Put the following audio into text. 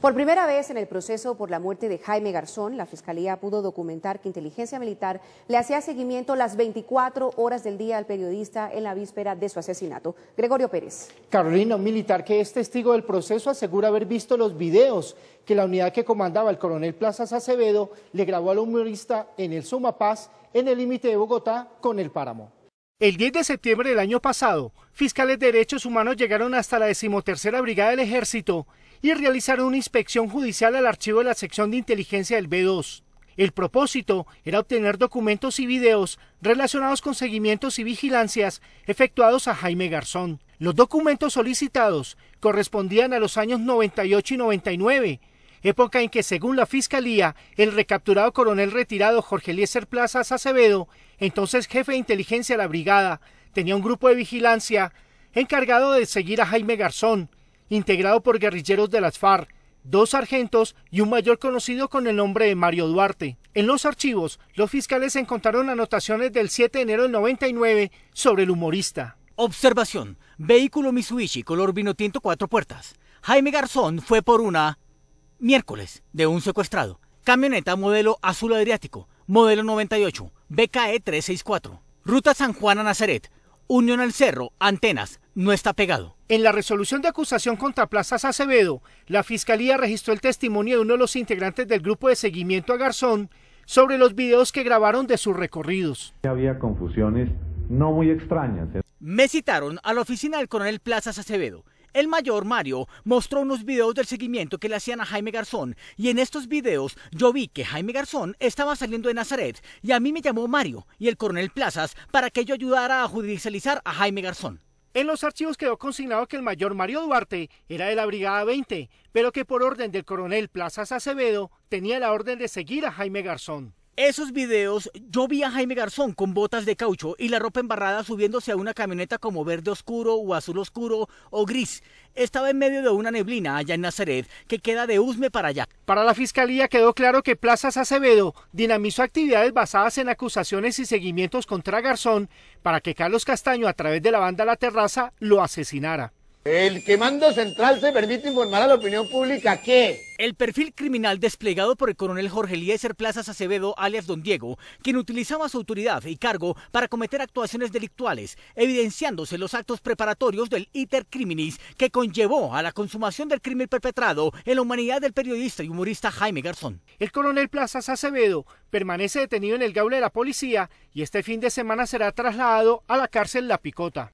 Por primera vez en el proceso por la muerte de Jaime Garzón, la Fiscalía pudo documentar que Inteligencia Militar le hacía seguimiento las 24 horas del día al periodista en la víspera de su asesinato. Gregorio Pérez. Carolina, un militar que es testigo del proceso, asegura haber visto los videos que la unidad que comandaba el coronel Plazas Acevedo le grabó al humorista en el Sumapaz, en el límite de Bogotá, con el páramo. El 10 de septiembre del año pasado, fiscales de derechos humanos llegaron hasta la decimotercera Brigada del Ejército y realizaron una inspección judicial al archivo de la sección de inteligencia del B2. El propósito era obtener documentos y videos relacionados con seguimientos y vigilancias efectuados a Jaime Garzón. Los documentos solicitados correspondían a los años 98 y 99 época en que, según la Fiscalía, el recapturado coronel retirado Jorge Eliezer Plazas Acevedo, entonces jefe de inteligencia de la brigada, tenía un grupo de vigilancia encargado de seguir a Jaime Garzón, integrado por guerrilleros de las FARC, dos sargentos y un mayor conocido con el nombre de Mario Duarte. En los archivos, los fiscales encontraron anotaciones del 7 de enero del 99 sobre el humorista. Observación. Vehículo Mitsubishi color vino tinto cuatro puertas. Jaime Garzón fue por una Miércoles, de un secuestrado. Camioneta modelo azul adriático, modelo 98, BKE 364. Ruta San Juan a Nazaret, Unión al Cerro, Antenas, no está pegado. En la resolución de acusación contra Plazas Acevedo, la Fiscalía registró el testimonio de uno de los integrantes del grupo de seguimiento a Garzón sobre los videos que grabaron de sus recorridos. Había confusiones no muy extrañas. ¿eh? Me citaron a la oficina del coronel Plazas Acevedo, el mayor Mario mostró unos videos del seguimiento que le hacían a Jaime Garzón y en estos videos yo vi que Jaime Garzón estaba saliendo de Nazaret y a mí me llamó Mario y el coronel Plazas para que yo ayudara a judicializar a Jaime Garzón. En los archivos quedó consignado que el mayor Mario Duarte era de la Brigada 20, pero que por orden del coronel Plazas Acevedo tenía la orden de seguir a Jaime Garzón esos videos, yo vi a Jaime Garzón con botas de caucho y la ropa embarrada subiéndose a una camioneta como verde oscuro o azul oscuro o gris. Estaba en medio de una neblina allá en Nazaret, que queda de Usme para allá. Para la fiscalía quedó claro que Plazas Acevedo dinamizó actividades basadas en acusaciones y seguimientos contra Garzón para que Carlos Castaño, a través de la banda La Terraza, lo asesinara. El mando Central se permite informar a la opinión pública que... El perfil criminal desplegado por el coronel Jorge Eliezer Plazas Acevedo, alias Don Diego, quien utilizaba su autoridad y cargo para cometer actuaciones delictuales, evidenciándose los actos preparatorios del iter criminis que conllevó a la consumación del crimen perpetrado en la humanidad del periodista y humorista Jaime Garzón. El coronel Plazas Acevedo permanece detenido en el gaule de la policía y este fin de semana será trasladado a la cárcel La Picota.